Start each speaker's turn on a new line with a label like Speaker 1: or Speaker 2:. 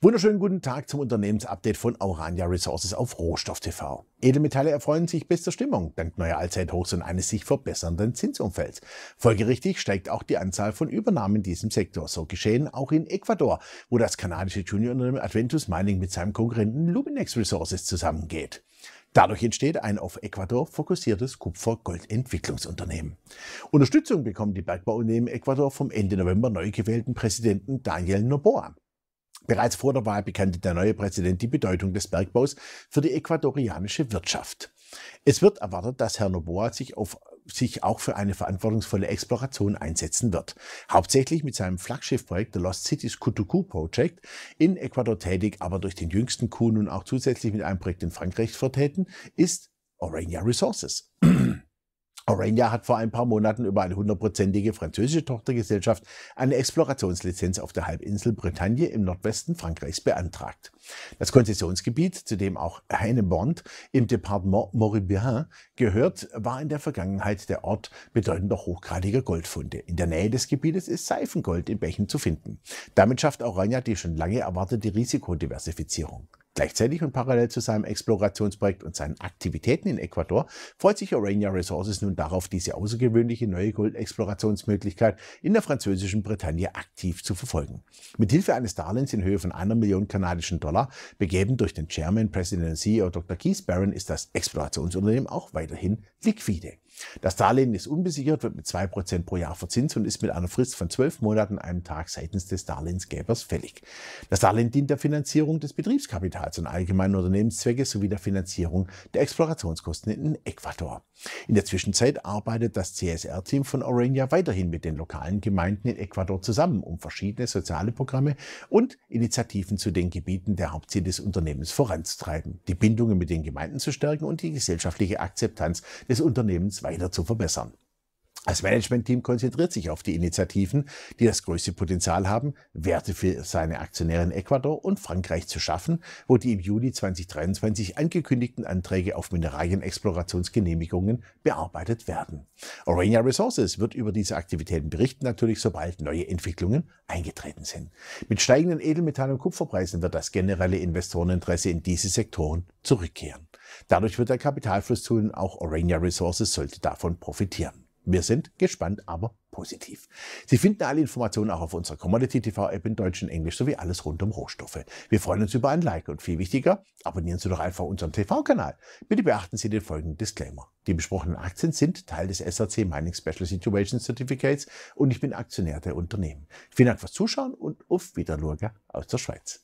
Speaker 1: Wunderschönen guten Tag zum Unternehmensupdate von Aurania Resources auf Rohstoff TV. Edelmetalle erfreuen sich bester Stimmung dank neuer Allzeithochs und eines sich verbessernden Zinsumfelds. Folgerichtig steigt auch die Anzahl von Übernahmen in diesem Sektor. So geschehen auch in Ecuador, wo das kanadische Juniorunternehmen Adventus Mining mit seinem Konkurrenten Luminex Resources zusammengeht. Dadurch entsteht ein auf Ecuador fokussiertes Kupfer-Gold-Entwicklungsunternehmen. Unterstützung bekommen die Bergbauunternehmen Ecuador vom Ende November neu gewählten Präsidenten Daniel Noboa. Bereits vor der Wahl bekannte der neue Präsident die Bedeutung des Bergbaus für die ecuadorianische Wirtschaft. Es wird erwartet, dass Herr Noboa sich, auf, sich auch für eine verantwortungsvolle Exploration einsetzen wird. Hauptsächlich mit seinem Flaggschiffprojekt The Lost Cities Kutuku Project in Ecuador tätig, aber durch den jüngsten Coup nun auch zusätzlich mit einem Projekt in Frankreich vertreten, ist Orania Resources. Orania hat vor ein paar Monaten über eine hundertprozentige französische Tochtergesellschaft eine Explorationslizenz auf der Halbinsel Bretagne im Nordwesten Frankreichs beantragt. Das Konzessionsgebiet, zu dem auch Heinebond im Departement Morbihan gehört, war in der Vergangenheit der Ort bedeutender hochgradiger Goldfunde. In der Nähe des Gebietes ist Seifengold in Bächen zu finden. Damit schafft Orania die schon lange erwartete Risikodiversifizierung. Gleichzeitig und parallel zu seinem Explorationsprojekt und seinen Aktivitäten in Ecuador freut sich Orania Resources nun darauf, diese außergewöhnliche neue Gold-Explorationsmöglichkeit in der französischen Bretagne aktiv zu verfolgen. Mit Hilfe eines Darlehens in Höhe von einer Million kanadischen Dollar, begeben durch den Chairman, President und CEO Dr. Keith Barron, ist das Explorationsunternehmen auch weiterhin liquide. Das Darlehen ist unbesichert, wird mit zwei Prozent pro Jahr verzinst und ist mit einer Frist von zwölf Monaten einem Tag seitens des Darlehensgebers fällig. Das Darlehen dient der Finanzierung des Betriebskapitals und allgemeinen Unternehmenszwecke sowie der Finanzierung der Explorationskosten in Ecuador. In der Zwischenzeit arbeitet das CSR-Team von Orania weiterhin mit den lokalen Gemeinden in Ecuador zusammen, um verschiedene soziale Programme und Initiativen zu den Gebieten der Hauptziele des Unternehmens voranzutreiben, die Bindungen mit den Gemeinden zu stärken und die gesellschaftliche Akzeptanz des Unternehmens weiter zu verbessern. Das Managementteam konzentriert sich auf die Initiativen, die das größte Potenzial haben, Werte für seine Aktionäre in Ecuador und Frankreich zu schaffen, wo die im Juli 2023 angekündigten Anträge auf Mineralien-Explorationsgenehmigungen bearbeitet werden. Orania Resources wird über diese Aktivitäten berichten, natürlich sobald neue Entwicklungen eingetreten sind. Mit steigenden Edelmetall- und Kupferpreisen wird das generelle Investoreninteresse in diese Sektoren zurückkehren. Dadurch wird der Kapitalfluss zu und auch Orania Resources sollte davon profitieren. Wir sind gespannt, aber positiv. Sie finden alle Informationen auch auf unserer Commodity TV App in Deutsch und Englisch sowie alles rund um Rohstoffe. Wir freuen uns über ein Like und viel wichtiger, abonnieren Sie doch einfach unseren TV-Kanal. Bitte beachten Sie den folgenden Disclaimer. Die besprochenen Aktien sind Teil des SRC Mining Special Situation Certificates und ich bin Aktionär der Unternehmen. Vielen Dank fürs Zuschauen und auf Wiedersehen aus der Schweiz.